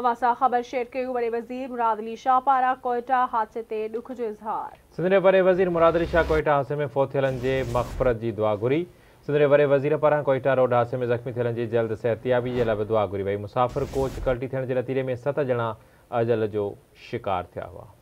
मुरादरी दुआ घुरी वड़े वज़ीर पारां कोइटा रोड हादे में ज़ख़्मी थियण जी जल्द सहतयाबी दुआ घुरी वई मुसाफ़िरच कल्टी थियण जे नतीरे में सत ॼणा अजल जो शिकार थिया हुआ